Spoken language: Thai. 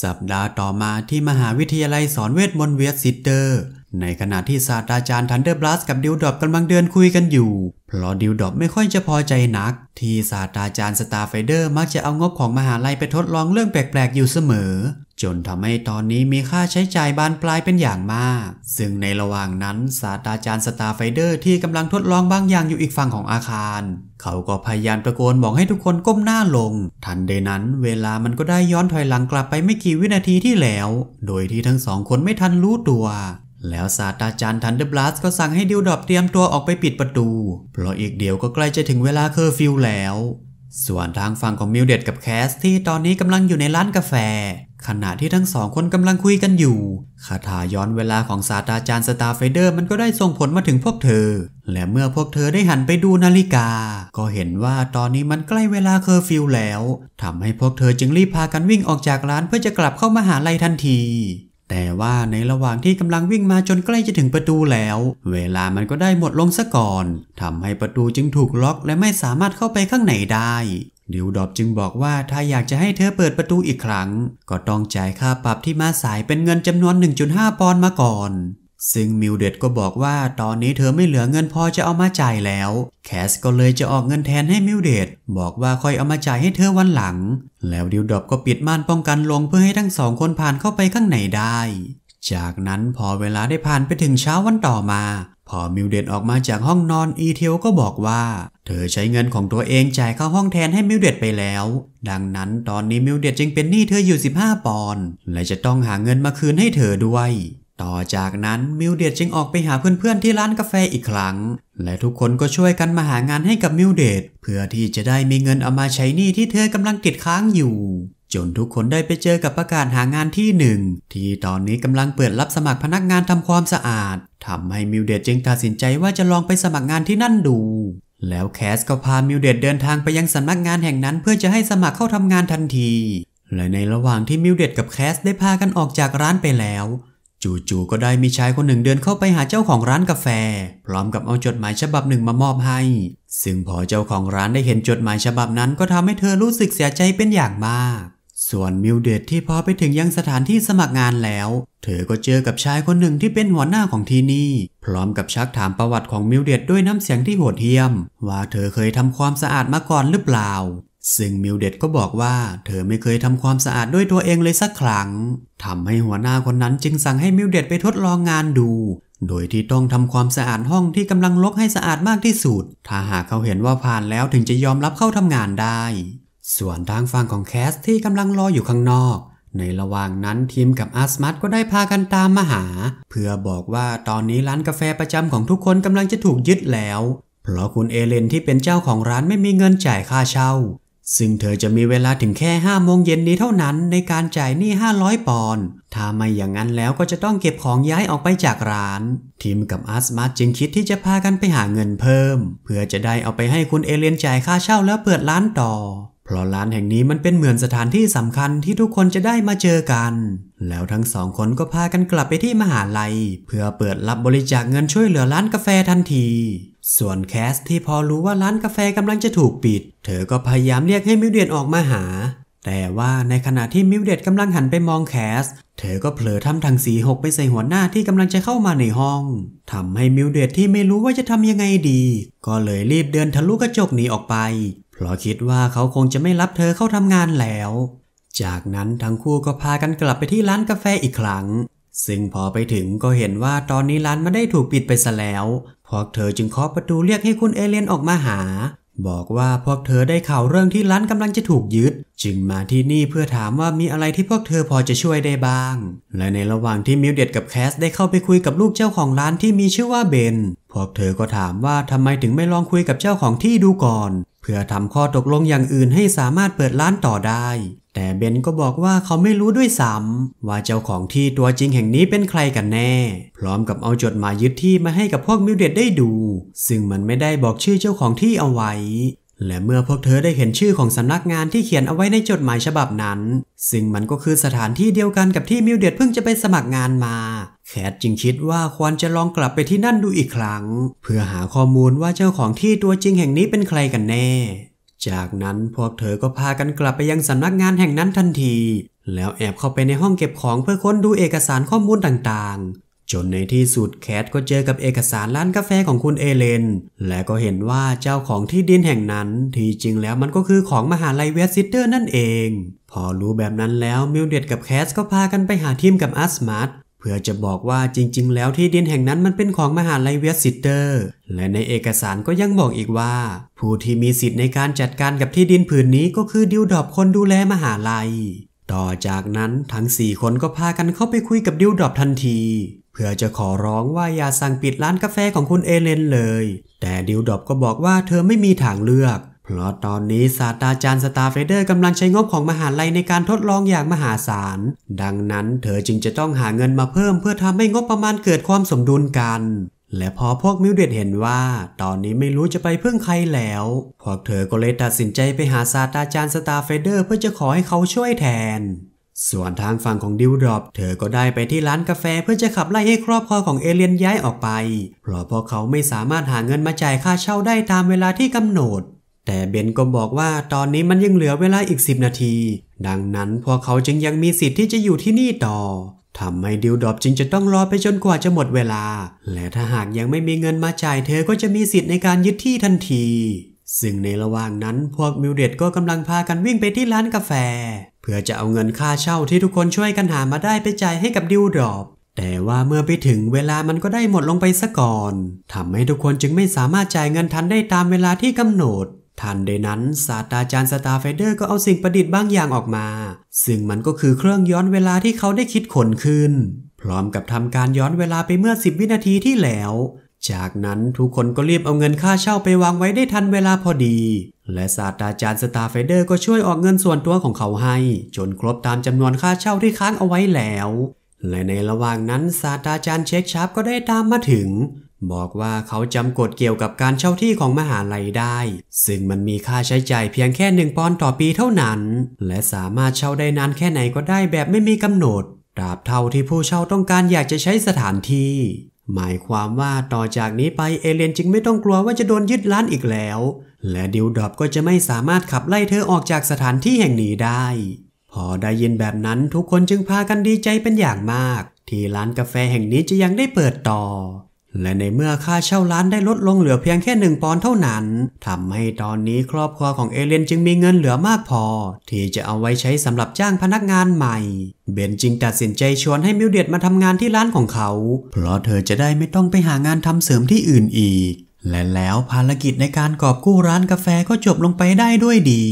สัปดาห์ต่อมาที่มหาวิทยาลัยสอนเวทมนต์เวียดซิเตอร์ ในขณะที่ศาสตราจารย์ทันเดอร์บลัสกับดิวดอบกำลังเดินคุยกันอยู่ เพราะดิวดอบไม่ค่อยจะพอใจนัก ที่ศาสตราจารย์สตาร์ไฟเดอร์มักจะเอางบของมหาลัยไปทดลองเรื่องแปลกๆอยู่เสมอจนทำให้ตอนนี้มีค่าใช้จ่ายบานปลายเป็นอย่างมาก ซึ่งในระหว่างนั้นศาสตราจารย์สตาร์ไฟเดอร์ที่กำลังทดลองบางอย่างอยู่อีกฝั่งของอาคาร เขาก็พยายามตะโกนบอกให้ทุกคนก้มหน้าลง ทันใดนั้น เวลามันก็ได้ย้อนถอยหลังกลับไปไม่กี่วินาทีที่แล้ว โดยที่ทั้งสองคนไม่ทันรู้ตัว แล้วศาสตราจารย์ทันเดอร์บลัสก็สั่งให้ดิวดอบเตรียมตัวออกไปปิดประตู เพราะอีกเดี๋ยวก็ใกล้จะถึงเวลาเคอร์ฟิวแล้ว ส่วนทางฝั่งของมิวเดตกับแคสที่ตอนนี้กำลังอยู่ในร้านกาแฟขณะที่ทั้งสองคนกำลังคุยกันอยู่ คาถาย้อนเวลาของศาสตราจารย์สตาร์เฟเดอร์มันก็ได้ส่งผลมาถึงพวกเธอ และเมื่อพวกเธอได้หันไปดูนาฬิกา ก็เห็นว่าตอนนี้มันใกล้เวลาเคอร์ฟิวแล้ว ทำให้พวกเธอจึงรีบพากันวิ่งออกจากร้านเพื่อจะกลับเข้ามาหาลัยทันที แต่ว่าในระหว่างที่กำลังวิ่งมาจนใกล้จะถึงประตูแล้ว เวลามันก็ได้หมดลงซะก่อนทำให้ประตูจึงถูกล็อกและไม่สามารถเข้าไปข้างในได้ดิวดอบจึงบอกว่าถ้าอยากจะให้เธอเปิดประตูอีกครั้ง ก็ต้องจ่ายค่าปรับที่มาสายเป็นเงินจำนวน 1.5 ปอนด์มาก่อน ซึ่งมิวเดตก็บอกว่าตอนนี้เธอไม่เหลือเงินพอจะเอามาจ่ายแล้วแคสก็เลยจะออกเงินแทนให้มิวเดตบอกว่าค่อยเอามาจ่ายให้เธอวันหลัง แล้วดิวดอบก็ปิดม่านป้องกันลงเพื่อให้ทั้งสองคนผ่านเข้าไปข้างในได้จากนั้นพอเวลาได้ผ่านไปถึงเช้าวันต่อมา พอมิวเดตออกมาจากห้องนอนอีเทลก็บอกว่า เธอใช้เงินของตัวเองจ่ายค่าห้องแทนให้มิวเดตไปแล้วดังนั้น ตอนนี้มิวเดตจึงเป็นหนี้เธออยู่15 ปอนด์และจะต้องหาเงินมาคืนให้เธอด้วย ต่อจากนั้นมิวเดตจึงออกไปหาเพื่อนๆที่ร้านกาแฟอีกครั้งและทุกคนก็ช่วยกันมาหางานให้กับมิวเดตเพื่อที่จะได้มีเงินเอามาใช้หนี้ที่เธอกำลังติดค้างอยู่จนทุกคนได้ไปเจอกับประกาศหางานที่หนึ่งที่ตอนนี้กำลังเปิดรับสมัครพนักงานทำความสะอาด ทำให้มิวเดตจึงตัดสินใจว่าจะลองไปสมัครงานที่นั่นดู แล้วแคสก็พามิวเดตเดินทางไปยังสำนักงานแห่งนั้นเพื่อจะให้สมัครเข้าทำงานทันที และในระหว่างที่มิวเดตกับแคสได้พากันออกจากร้านไปแล้ว จู่ๆก็ได้มีชายคนหนึ่งเดินเข้าไปหาเจ้าของร้านกาแฟ พร้อมกับเอาจดหมายฉบับหนึ่งมามอบให้ ซึ่งพอเจ้าของร้านได้เห็นจดหมายฉบับนั้นก็ทำให้เธอรู้สึกเสียใจเป็นอย่างมากส่วนมิวเดตที่พอไปถึงยังสถานที่สมัครงานแล้ว เธอก็เจอกับชายคนหนึ่งที่เป็นหัวหน้าของที่นี่ พร้อมกับชักถามประวัติของมิวเดตด้วยน้ำเสียงที่โหดเหี้ยม ว่าเธอเคยทำความสะอาดมาก่อนหรือเปล่า ซึ่งมิวเดตก็บอกว่า เธอไม่เคยทำความสะอาดด้วยตัวเองเลยสักครั้งทำให้หัวหน้าคนนั้นจึงสั่งให้มิวเดตไปทดลองงานดู โดยที่ต้องทำความสะอาดห้องที่กำลังลกให้สะอาดมากที่สุดถ้าหากเขาเห็นว่าผ่านแล้วถึงจะยอมรับเข้าทำงานได้ส่วนทางฝั่งของแคสที่กำลังรออยู่ข้างนอก ในระหว่างนั้นทีมกับอาสมัตก็ได้พากันตามมาหา เพื่อบอกว่าตอนนี้ร้านกาแฟประจำของทุกคนกำลังจะถูกยึดแล้ว เพราะคุณเอเลนที่เป็นเจ้าของร้านไม่มีเงินจ่ายค่าเช่า ซึ่งเธอจะมีเวลาถึงแค่ห้าโมงเย็นนี้เท่านั้นในการจ่ายหนี้500 ปอนด์ถ้าไม่อย่างนั้นแล้วก็จะต้องเก็บของย้ายออกไปจากร้าน ทีมกับอาสมาตจึงคิดที่จะพากันไปหาเงินเพิ่ม เพื่อจะได้เอาไปให้คุณเอเลนจ่ายค่าเช่าแล้วเปิดร้านต่อพราะร้านแห่งนี้มันเป็นเหมือนสถานที่สำคัญที่ทุกคนจะได้มาเจอกัน แล้วทั้งสองคนก็พากันกลับไปที่มหาลัย เพื่อเปิดรับบริจาคเงินช่วยเหลือร้านกาแฟทันที ส่วนแคสที่พอรู้ว่าร้านกาแฟกำลังจะถูกปิด เธอก็พยายามเรียกให้มิวเดียนออกมาหา แต่ว่าในขณะที่มิวเดียนกำลังหันไปมองแคส เธอก็เผลอทำทางสีหกไปใส่หัวหน้าที่กำลังจะเข้ามาในห้องทำให้มิวเดียที่ไม่รู้ว่าจะทำยังไงดี ก็เลยรีบเดินทะลุกระจกหนีออกไปราะคิดว่าเขาคงจะไม่รับเธอเข้าทำงานแล้ว จากนั้นทั้งคู่ก็พากันกลับไปที่ร้านกาแฟอีกครั้ง ซึ่งพอไปถึงก็เห็นว่าตอนนี้ร้านม่ได้ถูกปิดไปซะแล้วพวกเธอจึงเคาะประตูเรียกให้คุณเอเลนออกมาหาบอกว่าพวกเธอได้ข่าวเรื่องที่ร้านกำลังจะถูกยึดจึงมาที่นี่เพื่อถามว่ามีอะไรที่พวกเธอพอจะช่วยได้บ้าง และในระหว่างที่มิวเดตกับแคสได้เข้าไปคุยกับลูกเจ้าของร้านที่มีชื่อว่าเบนพวกเธอก็ถามว่าทำไมถึงไม่ลองคุยกับเจ้าของที่ดูก่อน เพื่อทำข้อตกลงอย่างอื่นให้สามารถเปิดร้านต่อได้แต่เบนก็บอกว่าเขาไม่รู้ด้วยซ้ำว่าเจ้าของที่ตัวจริงแห่งนี้เป็นใครกันแน่ พร้อมกับเอาจดหมายยึดที่มาให้กับพวกมิวเดตได้ดู ซึ่งมันไม่ได้บอกชื่อเจ้าของที่เอาไว้ และเมื่อพวกเธอได้เห็นชื่อของสำนักงานที่เขียนเอาไว้ในจดหมายฉบับนั้น ซึ่งมันก็คือสถานที่เดียวกันกับที่มิวเดตเพิ่งจะไปสมัครงานมาแคทจึงคิดว่าควรจะลองกลับไปที่นั่นดูอีกครั้งเพื่อหาข้อมูลว่าเจ้าของที่ตัวจริงแห่งนี้เป็นใครกันแน่จากนั้นพวกเธอก็พากันกลับไปยังสำนักงานแห่งนั้นทันที แล้วแอบเข้าไปในห้องเก็บของเพื่อค้นดูเอกสารข้อมูลต่างๆ จนในที่สุดแคทก็เจอกับเอกสารร้านกาแฟของคุณเอเลน และก็เห็นว่าเจ้าของที่ดินแห่งนั้นที่จริงแล้วมันก็คือของมหาลัยเวสซิเตอร์นั่นเอง พอรู้แบบนั้นแล้วมิลเดตกับแคทก็พากันไปหาทีมกับอัสมาร์ทเพื่อจะบอกว่าจริงๆ แล้วที่ดินแห่งนั้นมันเป็นของมหาลัยเวสซิเตอร์ และในเอกสารก็ยังบอกอีกว่า ผู้ที่มีสิทธิ์ในการจัดการกับที่ดินผืนนี้ก็คือดิวดอบคนดูแลมหาลัย ต่อจากนั้นทั้งสี่คนก็พากันเข้าไปคุยกับดิวดอบทันทีเพื่อจะขอร้องว่าอย่าสั่งปิดร้านกาแฟของคุณเอเลนเลย แต่ดิวดอบก็บอกว่าเธอไม่มีทางเลือกเพราะตอนนี้ศาสตราจารย์สตาเฟเดอร์กำลังใช้งบของมหาลัยในการทดลองอย่างมหาศาล ดังนั้นเธอจึงจะต้องหาเงินมาเพิ่มเพื่อทำให้งบประมาณเกิดความสมดุลกัน และพอพวกมิวเดตเห็นว่าตอนนี้ไม่รู้จะไปพึ่งใครแล้ว พวกเธอก็เลยตัดสินใจไปหาศาสตราจารย์สตาเฟเดอร์เพื่อจะขอให้เขาช่วยแทน ส่วนทางฝั่งของดิวดรอปเธอก็ได้ไปที่ร้านกาแฟเพื่อจะขับไล่ให้ครอบครัวของเอเลียนย้ายออกไป เพราะพวกเขาไม่สามารถหาเงินมาจ่ายค่าเช่าได้ตามเวลาที่กำหนดแต่เบนก็บอกว่าตอนนี้มันยังเหลือเวลาอีก 10 นาที ดังนั้นพวกเขาจึงยังมีสิทธิ์ที่จะอยู่ที่นี่ต่อทำให้ดิวดอบจึงจะต้องรอไปจนกว่าจะหมดเวลาและถ้าหากยังไม่มีเงินมาจ่ายเธอก็จะมีสิทธิ์ในการยึดที่ทันที ซึ่งในระหว่างนั้น พวกมิวเดตก็กำลังพากันวิ่งไปที่ร้านกาแฟ เพื่อจะเอาเงินค่าเช่าที่ทุกคนช่วยกันหามาได้ไปจ่ายให้กับดิวดอบแต่ว่าเมื่อไปถึงเวลามันก็ได้หมดลงไปซะก่อนทำให้ทุกคนจึงไม่สามารถจ่ายเงินทันได้ตามเวลาที่กำหนดทันใดนั้น ศาสตราจารย์สตาร์เฟเดอร์ก็เอาสิ่งประดิษฐ์บางอย่างออกมา ซึ่งมันก็คือเครื่องย้อนเวลาที่เขาได้คิดขนขึ้นพร้อมกับทำการย้อนเวลาไปเมื่อ 10 วินาทีที่แล้ว จากนั้นทุกคนก็รีบเอาเงินค่าเช่าไปวางไว้ได้ทันเวลาพอดี และศาสตราจารย์สตาร์เฟเดอร์ก็ช่วยออกเงินส่วนตัวของเขาให้จนครบตามจำนวนค่าเช่าที่ค้างเอาไว้แล้ว และในระหว่างนั้นศาสตราจารย์เช็คชาร์ปก็ได้ตามมาถึงบอกว่าเขาจำกฎเกี่ยวกับการเช่าที่ของมหาลัยได้ ซึ่งมันมีค่าใช้ใจ่ายเพียงแค่หนึ่งปอนด์ต่อปีเท่านั้น และสามารถเช่าได้นานแค่ไหนก็ได้แบบไม่มีกำหนดตราบเท่าที่ผู้เช่าต้องการอยากจะใช้สถานที่ หมายความว่าต่อจากนี้ไป เอเลนจึงไม่ต้องกลัวว่าจะโดนยึดร้านอีกแล้ว และดิวดอบก็จะไม่สามารถขับไล่เธอออกจากสถานที่แห่งนี้ได้ พอได้ยินแบบนั้นทุกคนจึงพากันดีใจเป็นอย่างมาก ที่ร้านกาแฟแห่งนี้จะยังได้เปิดต่อและในเมื่อค่าเช่าร้านได้ลดลงเหลือเพียงแค่หนึ่งปอนด์เท่านั้น ทำให้ตอนนี้ครอบครัวของเอเลนจึงมีเงินเหลือมากพอที่จะเอาไว้ใช้สำหรับจ้างพนักงานใหม่ เบนจึงตัดสินใจชวนให้มิวเดียตมาทำงานที่ร้านของเขา เพราะเธอจะได้ไม่ต้องไปหางานทำเสริมที่อื่นอีก และแล้วภารกิจในการกอบกู้ร้านกาแฟก็จบลงไปได้ด้วยดี